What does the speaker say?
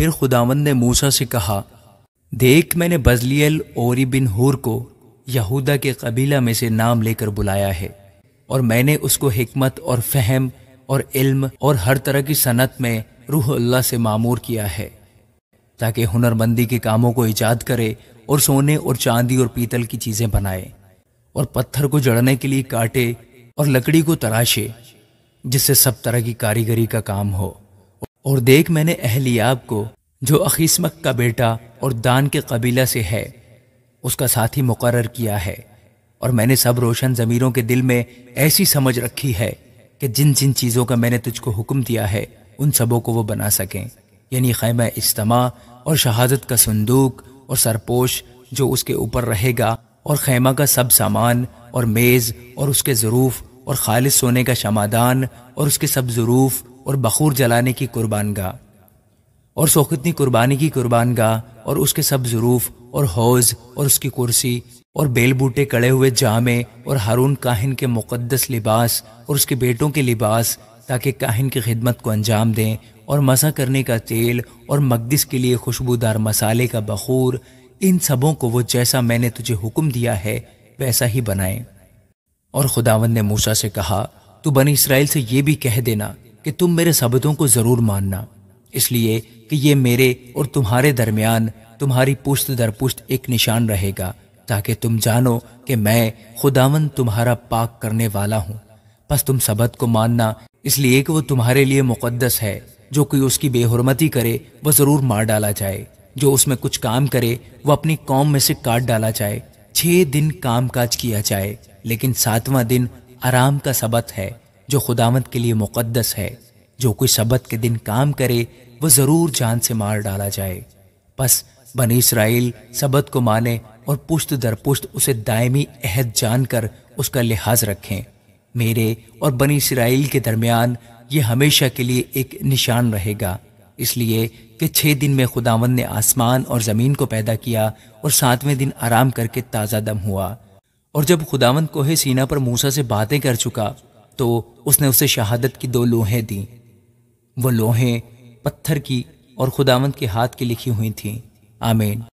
फिर खुदावंद ने मूसा से कहा देख मैंने बजलियल ओरी बिन हूर को यहूदा के कबीला में से नाम लेकर बुलाया है और मैंने उसको हिकमत और फहम और इल्म और हर तरह की सनत में रूह अल्लाह से मामूर किया है ताकि हुनरमंदी के कामों को ईजाद करे और सोने और चांदी और पीतल की चीज़ें बनाए और पत्थर को जड़ने के लिए काटे और लकड़ी को तराशे जिससे सब तरह की कारीगरी का काम हो और देख मैंने अहलियाब को जो अखीसमक का बेटा और दान के कबीला से है उसका साथी मुकर किया है और मैंने सब रोशन ज़मीरों के दिल में ऐसी समझ रखी है कि जिन जिन चीज़ों का मैंने तुझको हुक्म दिया है उन सबों को वो बना सकें यानी खैमा इज्तमा और शहादत का संदूक और सरपोश जो उसके ऊपर रहेगा और खैमा का सब सामान और मेज़ और उसके ज़रूफ़ और खालिद सोने का शमादान और उसके सब ज़रूफ़ और बखूर जलाने की कुर्बानगा और सोखतनी कुर्बानी की कुर्बानगा और उसके सब ज़रूफ़ और हौज़ और उसकी कुर्सी और बेल बूटे कड़े हुए जामे और हारून काहिन के मुक़दस लिबास और उसके बेटों के लिबास ताकि काहिन की खिदमत को अंजाम दें और मसा करने का तेल और मकदस के लिए खुशबूदार मसाले का बखूर इन सबों को वो जैसा मैंने तुझे हुक्म दिया है वैसा ही बनाए और खुदावंद ने मूसा से कहा तू बनी इसराइल से ये भी कह देना कि तुम मेरे सबतों को ज़रूर मानना इसलिए कि ये मेरे और तुम्हारे दरमियान तुम्हारी पुश्त दर पुश्त एक निशान रहेगा ताकि तुम जानो कि मैं खुदावन तुम्हारा पाक करने वाला हूँ बस तुम सबत को मानना इसलिए कि वो तुम्हारे लिए मुकदस है जो कोई उसकी बेहरमती करे वह ज़रूर मार डाला जाए जो उसमें कुछ काम करे वह अपनी कौम में से काट डाला जाए छह दिन कामकाज किया जाए लेकिन सातवां दिन आराम का सबक है जो खुदावंत के लिए मुकद्दस है जो कोई सबत के दिन काम करे वो ज़रूर जान से मार डाला जाए बस बनी इसराइल सबत को माने और पुश्त दर पुश्त उसे दायमी अहद जानकर उसका लिहाज रखें मेरे और बनी इसराइल के दरमियान ये हमेशा के लिए एक निशान रहेगा इसलिए कि छः दिन में खुदावन ने आसमान और ज़मीन को पैदा किया और सातवें दिन आराम करके ताज़ा दम हुआ और जब खुदावन कोहे सीना पर मूसा से बातें कर चुका तो उसने उसे शहादत की दो लोहें दी वो लोहें पत्थर की और खुदावंत के हाथ की लिखी हुई थी आमेन